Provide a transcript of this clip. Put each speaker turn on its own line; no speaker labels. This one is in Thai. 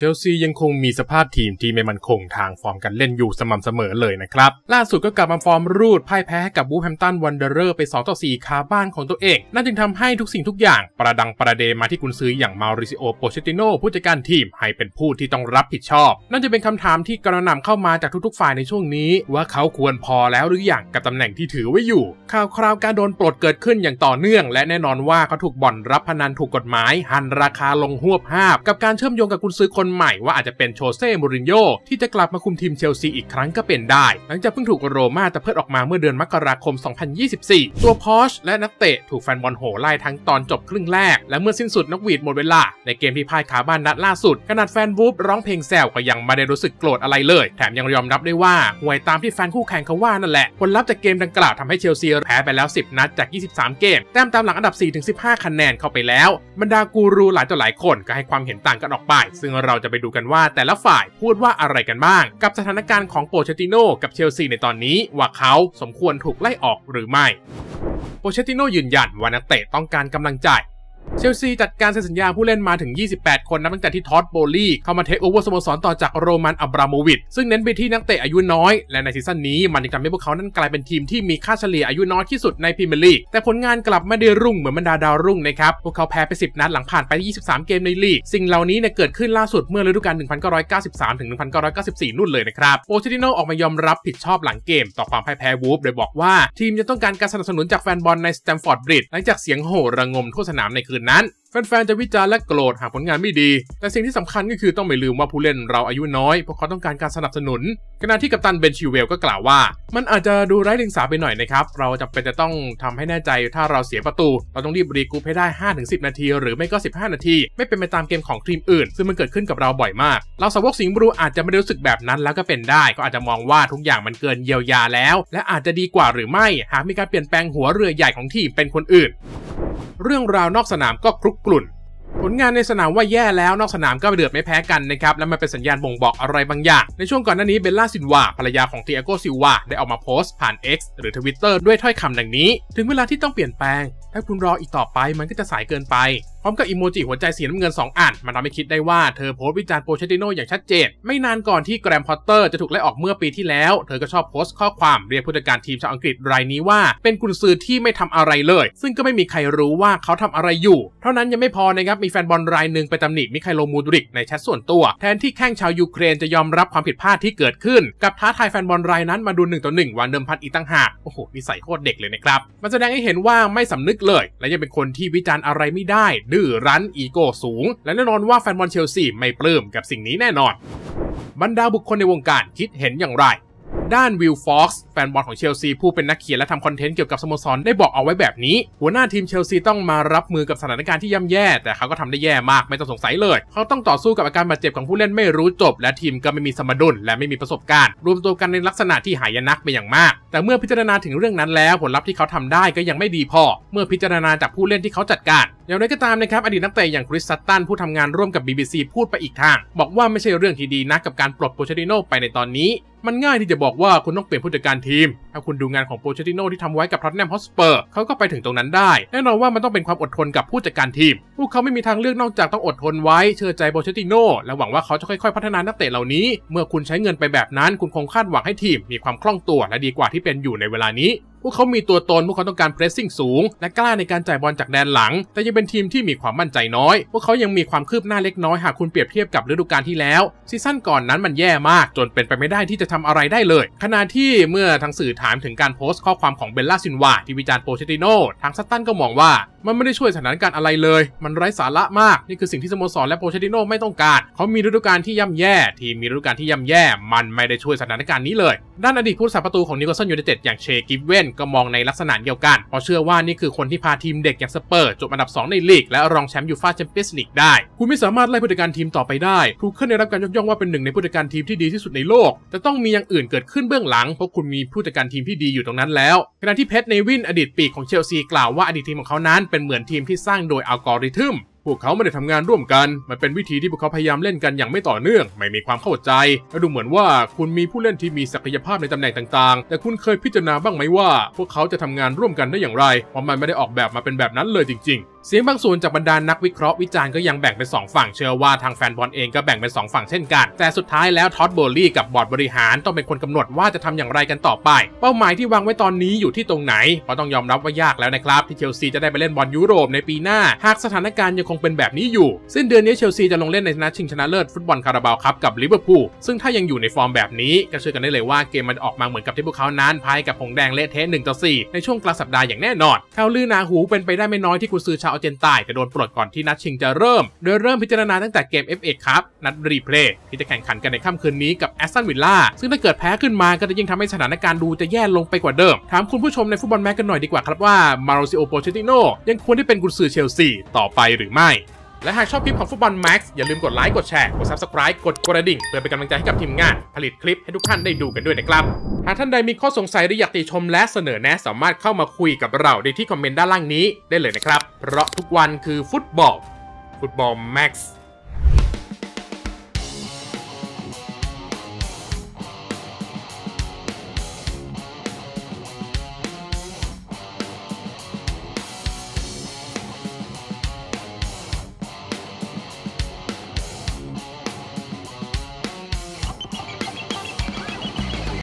เชลซียังคงมีสภาพทีมที่ไม่มั่นคงทางฟอร์มการเล่นอยู่สม่ำเสมอเลยนะครับ ล่าสุดก็กลับมาฟอร์มรูดพ่ายแพ้ให้กับบูแฮมตันวันเดอร์เรอร์ไป 2 ต่อ4คาบ้านของตัวเอง นั่นจึงทำให้ทุกสิ่งทุกอย่างประดังประเดมาที่กุนซื้ออย่างมาริซิโอโปเชติโนผู้จัดการทีมให้เป็นผู้ที่ต้องรับผิดชอบนั่นจะเป็นคำถามที่กระหน่ำเข้ามาจากทุกๆ ฝ่ายในช่วงนี้ ว่าเขาควรพอแล้วหรืออย่างกับตำแหน่งที่ถือไว้อยู่ ข่าวคราวการโดนปลดเกิดขึ้นอย่างต่อเนื่อง และแน่นอนว่าเขาถูกบ่อนรับพนันถูกกฎหมาย หันราคาลงหวบห้าบกับการเชื่อมโยงกับกุนซื้อคนคนใหม่ว่าอาจจะเป็นโชเซ่ มูรินโญ่ที่จะกลับมาคุมทีมเชลซีอีกครั้งก็เป็นได้ หลังจากเพิ่งถูกโรม่าตะเพิดออกมาเมื่อเดือนมกราคม 2024 ตัวพอชและนักเตะถูกแฟนบอลโห่ไล่ทั้งตอนจบครึ่งแรก และเมื่อสิ้นสุดนักวีดหมดเวลา ในเกมที่พ่ายคาบ้านนัดล่าสุด ขนาดแฟนวูฟร้องเพลงแซวก็ยังไม่ได้รู้สึกโกรธอะไรเลย แถมยังยอมรับได้ว่าห่วยตามที่แฟนคู่แข่งเขาว่านั่นแหละ ผลลัพธ์จากเกมดังกล่าวทำให้เชลซีแพ้ไปแล้ว 10 นัดจาก 23 เกมแต้มตามหลังอันดับ4-15 คะแนนเข้าไปแล้ว บรรดากูรูหลายต่อหลายคน ก็ให้ความเห็นต่างกันออกไป ซึ่งเราราจะไปดูกันว่าแต่ละฝ่ายพูดว่าอะไรกันบ้าง กับสถานการณ์ของโปเชติโน่กับเชลซีในตอนนี้ ว่าเขาสมควรถูกไล่ออกหรือไม่ โปเชติโน่ยืนยันว่านักเตะต้องการกำลังใจเชลซีจัดการเซ็นสัญญาผู้เล่นมาถึง 28 คน นับตั้งแต่ที่ท็อตโบลี เข้ามาเทคโอเวอร์สโมสรต่อจากโรมันอับราโมวิชซึ่งเน้นไปที่นักเตะอายุน้อยและในซีซั่นนี้ มันจึงทำให้พวกเขานั้นกลายเป็นทีมที่มีค่าเฉลี่ยอายุน้อยที่สุดในพรีเมียร์ลีกแต่ผลงานกลับไม่ได้รุ่งเหมือนบรรดาดาวรุ่งนะครับ พวกเขาแพ้ไป10นัดหลังผ่านไป23เกมในลีกสิ่งเหล่านี้เนี่ยเกิดขึ้นล่าสุดเมื่อฤดูกาล1993ึ1994นู่นเลยนะครับโปเชติโนออกมายอมรับผิดชอบหลังเกมต่อความพ่ายแพ้วูฟโดยบอกว่า ทีมจะต้องการการสนับสนุนจากแฟนบอลในสแตมฟอร์ดบริดหลังจากเสียงโห่ระงมทั่วสนามในคืนนั้นแฟนๆ จะวิจารณ์และโกรธหากผลงานไม่ดี แต่สิ่งที่สำคัญก็คือต้องไม่ลืมว่าผู้เล่นเราอายุน้อยพวกเขาต้องการการสนับสนุน ขณะที่กัปตันเบนชิเวลก็กล่าวว่า มันอาจจะดูไร้เดียงสาไปหน่อยนะครับ เราจำเป็นจะต้องทำให้แน่ใจถ้าเราเสียประตู เราต้องรีบรีกูให้ได้ 5-10 นาทีหรือไม่ก็ 15 นาที ไม่เป็นไปตามเกมของทีมอื่นซึ่งมันเกิดขึ้นกับเราบ่อยมาก เราสาวกสิงห์บรูอาจจะไม่ได้รู้สึกแบบนั้น แล้วก็เป็นได้ ก็อาจจะมองว่าทุกอย่างมันเกินเยียวยาแล้ว และอาจจะดีกว่าหรือไม่หากมีการเปลี่ยนแปลงหัวเรือใหญ่ของทีมเป็นคนอื่นเรื่องราวนอกสนามก็คลุกกลุ่น ผลงานในสนามว่าแย่แล้วนอกสนามก็เดือดไม่แพ้กันนะครับ และมันเป็นสัญญาณบ่งบอกอะไรบางอย่าง ในช่วงก่อนหน้านี้เบลล่าซินวาภรรยาของเตียโกซิวาได้ออกมาโพสต์ผ่าน X หรือทวิตเตอร์ด้วยถ้อยคำดังนี้ ถึงเวลาที่ต้องเปลี่ยนแปลง ถ้าคุณรออีกต่อไปมันก็จะสายเกินไปร้อมกับอิโมจิหัวใจสีน้ำเงิน 2อันมันทำให้คิดได้ว่าเธอโพสวิจารณ์โปเชติโนอย่างชัดเจนไม่นานก่อนที่แกรมพอตเตอร์จะถูกไล่ออกเมื่อปีที่แล้วเธอก็ชอบโพสต์ข้อความเรียกผู้จัดการทีมชาวอังกฤษ รายนี้ว่า เป็นกุนซือที่ไม่ทำอะไรเลย ซึ่งก็ไม่มีใครรู้ว่าเขาทำอะไรอยู่เท่านั้นยังไม่พอนะครับมีแฟนบอลรายหนึ่งไปตำหนิมิคาโลมูดริกในแชทส่วนตัว แทนที่แข้งชาวยูเครนจะยอมรับความผิดพลาดที่เกิดขึ้นกับท้าทายแฟนบอลรายนั้น มาดูหนึ่งต่อหนึ่งวันเดิมพันอีตั้งหากโอ้โหนิสัยโคตรเด็กเลยนะครับมันแสดงให้เห็นว่าไม่สำนึกเลย และยังเป็นคนที่วิจารณ์อะไรไม่ได้ดื้อรั้นอีโก้ สูง และแน่นอนว่าแฟนบอลเชลซีไม่ปลื้มกับสิ่งนี้แน่นอน บรรดาบุคคลในวงการคิดเห็นอย่างไร ด้านวิลฟ็อกซ์แฟนบอลของเชลซี ผู้เป็นนักเขียนและทำคอนเทนต์เกี่ยวกับสโมสร ได้บอกเอาไว้แบบนี้หัวหน้าทีมเชลซีต้องมารับมือกับสถานการณ์ที่ย่ำแย่ แต่เขาก็ทำได้แย่มากไม่ต้องสงสัยเลย เขาต้องต่อสู้กับอาการบาดเจ็บของผู้เล่นไม่รู้จบ และทีมก็ไม่มีสมดุลและไม่มีประสบการณ์รวมตัวกันในลักษณะที่หายนักไปอย่างมาก แต่เมื่อพิจารณาถึงเรื่องนั้นแล้ว ผลลัพธ์ที่เขาทำได้ก็ยังไม่ดีพอเมื่อพิจารณาจากผู้เล่นที่เขาจัดการอย่างไรก็ตามนะครับอดีตนักเตะอย่างคริสซัตตันผู้ทำงานร่วมกับ BBC พูดไปอีกทาง บอกว่าไม่ใช่เรื่องที่ดีนะกับการปลดโปเชติโนไปในตอนนี้ มันง่ายที่จะบอกว่าคุณต้องเปลี่ยนผู้จัดการทีม ถ้าคุณดูงานของโปเชติโนที่ทำไว้กับท็อตแนมฮอสเปอร์เขาก็ไปถึงตรงนั้นได้แน่นอนว่ามันต้องเป็นความอดทนกับผู้จัดการทีมพวกเขาไม่มีทางเลือกนอกจากต้องอดทนไว้เชื่อใจโปเชติโนและหวังว่าเขาจะค่อยๆพัฒนานักเตะเหล่านี้ เมื่อคุณใช้เงินไปแบบนั้น คุณคงคาดหวังให้ทีมมีความคล่องตัวและดีกว่าที่เป็นอยู่ในเวลานี้พวกเขามีตัวตน พวกเขาต้องการเพรสซิ่งสูง และกล้าในการ จ่ายบอล จากแดนหลัง แต่ ยัง เป็นทีมที่มีความ มั่นใจน้อย พวกเขายังมีความคืบหน้าเล็กน้อยหาก คุณ เปรียบเทียบ กับฤดูกาลที่แล้ว ซีซั่น ก่อนนั้นมันแย่มาก จนเป็นไปไม่ได้ที่จะทำอะไรได้เลย ขณะที่เมื่อทางสื่อถามถึงการโพสต์ข้อความ ของ เบลล่าซินวาที่ วิจารณ์โปเชติโน่ ทางซัตตัน ก็ มอง ว่ามันไม่ได้ช่วยสถานการณ์อะไรเลย มันไร้สาระมาก นี่คือสิ่งที่สโมสรและโปเชติโนไม่ต้องการ เขามีฤดูกาลที่ย่ำแย่ ทีมมีฤดูกาลที่ย่ำแย่ มันไม่ได้ช่วยสถานการณ์นี้เลย ด้านอดีตผู้สัาประตูของนิโคลสันยูไนเต็ดอย่างเชกิฟเว่นก็มองในลักษณะเดียวกัน เพราะเชื่อว่านี่คือคนที่พาทีมเด็กอย่างสเปอร์จบอันดับ 2 ในลีก และรองแชมป์ยูฟ่าแชมเปี้ยนส์ลีกได้ คุณไม่สามารถไล่ผู้จัดการทีมต่อไปได้ทูเคินได้รับการยกย่องว่าเป็นหนึ่งในผู้จัดการทีมที่ดีที่สุดในโลก แต่ต้องมีอย่างอื่นเกิดขึ้นเบื้องหลังเพราะคุณมีผู้จัดการทีมที่ดีอยู่ตรงนั้นแล้วขณะที่เพทเนวินอดีตปีกของเชลซีกล่าวว่าอดีตทีมของเขานั้นเเ็นเหมือนทีมที่สร้างโดยอัลกอริทึม พวกเขาไม่ได้ทำงานร่วมกัน มันเป็นวิธีที่พวกเขาพยายามเล่นกันอย่างไม่ต่อเนื่อง ไม่มีความเข้าใจ และดูเหมือนว่าคุณมีผู้เล่นที่มีศักยภาพในตำแหน่งต่างๆ แต่คุณเคยพิจารณาบ้างไหมว่า พวกเขาจะทำงานร่วมกันได้อย่างไรเพราะมันไม่ได้ออกแบบมาเป็นแบบนั้นเลยจริง ๆเสียง บางส่วนจาก บรรดานนักวิเคราะห์วิจารณ์ ก็ยังแบ่งเป็น2ฝั่งเชื่อว่าทางแฟนบอลเองก็แบ่งเป็น2ฝั่งเช่นกัน แต่สุดท้ายแล้วท็อตโบลี่กับบอร์ดบริหารต้องเป็นคนกำหนดว่าจะทำอย่างไรกันต่อไป เป้าหมายที่ วาง ไว้ตอนนี้อยู่ที่ตรงไหนเพราะต้องยอมรับว่ายากแล้วนะครับที่เชลซีจะได้ไปเล่นบอลยุโรปในปีหน้า หากสถานการณ์ยังคงเป็นแบบนี้อยู่สิ้นเดือนนี้เชลซีจะลงเล่นในนัดชิงชนะเลิศฟุตบอลคาราบาวครับกับลิเวอร์พูลซึ่งถ้ายังอยู่ในฟอร์มแบบนี้ก็เชื่อกันได้เลยว่าเกมมันออกมาเหมือนกับที่พวกเขานั้นพายกับผงแดงเละเทะงต่อ่ในช่วงกลางสัปดาห์อย่างแน่นอนข่าวลือหนาหูเป็นไปได้ไม่น้อยที่กุซือชาวเเจนตายจะโดนปลดก่อนที่นัดชิงจะเริ่ม โดยเริ่มพิจารณาตั้งแต่เกม FA ครับ นัดรีเพลย์ที่จะแข่งขันกันในค่ำคืนนี้กับแอสตันวิลล่าซึ่งถ้าเกิดแพ้ขึ้นมาก็จะยิ่งทำให้สถานการณ์ดูจะแย่ลงไปกว่าเดิม ถามคุณผู้ชมในฟุตบอลแม็กกันหน่อยดีกว่าครับว่ามาโรซิโอโปเชติโนยังควรที่เป็นกุญซือเชลซีต่อไปหรือไม่และหากชอบคลิปของฟุตบอลแม็กซ์อย่าลืมกดไลค์ กดแชร์ กด Subscribe กดกระดิ่ง เพื่อเป็นกำลังใจให้กับทีมงานผลิตคลิปให้ทุกท่านได้ดูกันด้วยนะครับหากท่านใดมีข้อสงสัย หรืออยากติชมและเสนอแนะ สามารถเข้ามาคุยกับเราได้ที่คอมเมนต์ด้านล่างนี้ได้เลยนะครับ เพราะทุกวันคือฟุตบอลฟุตบอลแม็กซ์